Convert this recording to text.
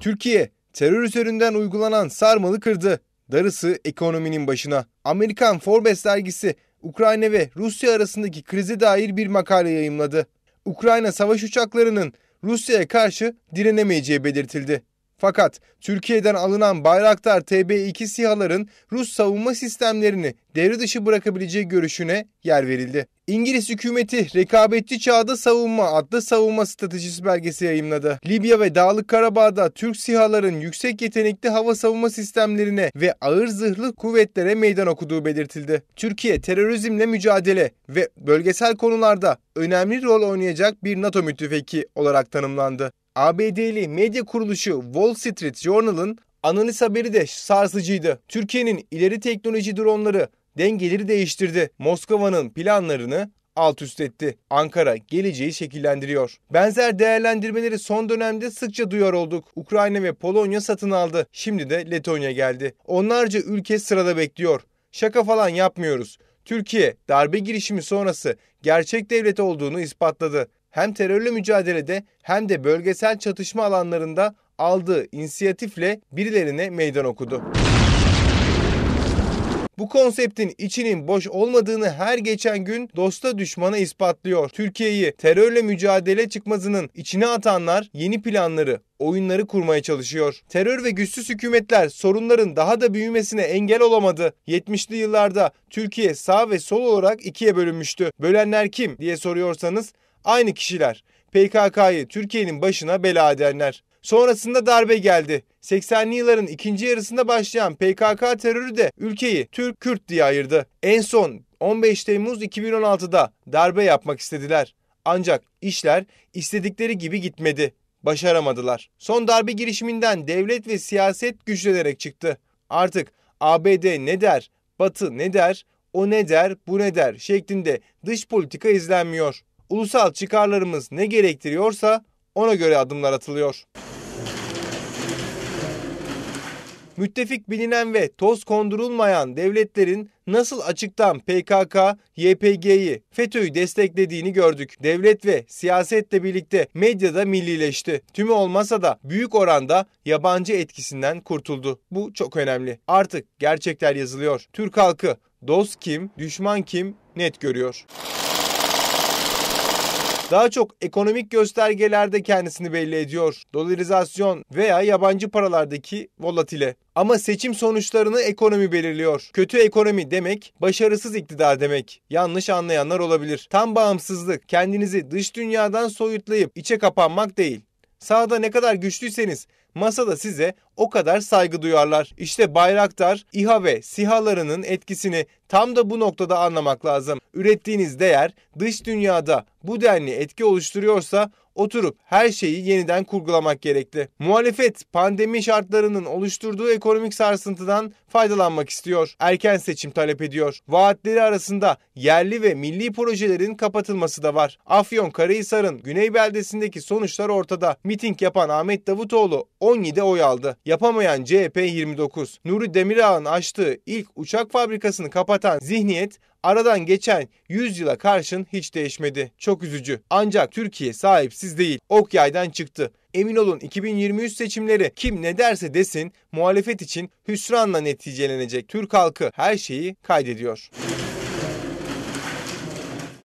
Türkiye terör üzerinden uygulanan sarmalı kırdı. Darısı ekonominin başına. Amerikan Forbes dergisi Ukrayna ve Rusya arasındaki krize dair bir makale yayımladı. Ukrayna savaş uçaklarının Rusya'ya karşı direnemeyeceği belirtildi. Fakat Türkiye'den alınan Bayraktar TB2 SİHA'ların Rus savunma sistemlerini devre dışı bırakabileceği görüşüne yer verildi. İngiliz hükümeti Rekabetçi Çağda Savunma adlı savunma stratejisi belgesi yayımladı. Libya ve Dağlık Karabağ'da Türk sihaların yüksek yetenekli hava savunma sistemlerine ve ağır zırhlı kuvvetlere meydan okuduğu belirtildi. Türkiye terörizmle mücadele ve bölgesel konularda önemli rol oynayacak bir NATO müttefiki olarak tanımlandı. ABD'li medya kuruluşu Wall Street Journal'ın analiz haberi de sarsıcıydı. Türkiye'nin ileri teknoloji dronları dengeleri değiştirdi. Moskova'nın planlarını alt üst etti. Ankara geleceği şekillendiriyor. Benzer değerlendirmeleri son dönemde sıkça duyar olduk. Ukrayna ve Polonya satın aldı. Şimdi de Letonya geldi. Onlarca ülke sırada bekliyor. Şaka falan yapmıyoruz. Türkiye darbe girişimi sonrası gerçek devlet olduğunu ispatladı hem terörle mücadelede hem de bölgesel çatışma alanlarında aldığı inisiyatifle birilerine meydan okudu. Bu konseptin içinin boş olmadığını her geçen gün dosta düşmana ispatlıyor. Türkiye'yi terörle mücadele çıkmazının içine atanlar yeni planları, oyunları kurmaya çalışıyor. Terör ve güçsüz hükümetler sorunların daha da büyümesine engel olamadı. 70'li yıllarda Türkiye sağ ve sol olarak ikiye bölünmüştü. Bölenler kim diye soruyorsanız Aynı kişiler PKK'yı Türkiye'nin başına bela edenler. Sonrasında darbe geldi. 80'li yılların ikinci yarısında başlayan PKK terörü de ülkeyi Türk-Kürt diye ayırdı. En son 15 Temmuz 2016'da darbe yapmak istediler. Ancak işler istedikleri gibi gitmedi. Başaramadılar. Son darbe girişiminden devlet ve siyaset güçlenerek çıktı. Artık ABD ne der, Batı ne der, o ne der, bu ne der şeklinde dış politika izlenmiyor ulusal çıkarlarımız ne gerektiriyorsa ona göre adımlar atılıyor. müttefik bilinen ve toz kondurulmayan devletlerin nasıl açıktan PKK, YPG'yi, FETÖ'yü desteklediğini gördük. Devlet ve siyasetle birlikte medyada millileşti. Tümü olmasa da büyük oranda yabancı etkisinden kurtuldu. Bu çok önemli. Artık gerçekler yazılıyor. Türk halkı dost kim, düşman kim net görüyor daha çok ekonomik göstergelerde kendisini belli ediyor. Dolarizasyon veya yabancı paralardaki volatile. Ama seçim sonuçlarını ekonomi belirliyor. Kötü ekonomi demek başarısız iktidar demek. Yanlış anlayanlar olabilir. Tam bağımsızlık kendinizi dış dünyadan soyutlayıp içe kapanmak değil. Sağda ne kadar güçlüyseniz masada size o kadar saygı duyarlar. İşte Bayraktar, İHA ve SİHA'larının etkisini tam da bu noktada anlamak lazım. Ürettiğiniz değer dış dünyada bu denli etki oluşturuyorsa oturup her şeyi yeniden kurgulamak gerekli. Muhalefet pandemi şartlarının oluşturduğu ekonomik sarsıntıdan faydalanmak istiyor. Erken seçim talep ediyor. Vaatleri arasında yerli ve milli projelerin kapatılması da var. Afyon Karahisar'ın Güney beldesindeki sonuçlar ortada. Miting yapan Ahmet Davutoğlu o 17 oy aldı. Yapamayan CHP 29. Nuri Demirağ'ın açtığı ilk uçak fabrikasını kapatan zihniyet aradan geçen 100 yıla karşın hiç değişmedi. Çok üzücü. Ancak Türkiye sahipsiz değil. Ok yaydan çıktı. Emin olun 2023 seçimleri kim ne derse desin muhalefet için hüsranla neticelenecek. Türk halkı her şeyi kaydediyor.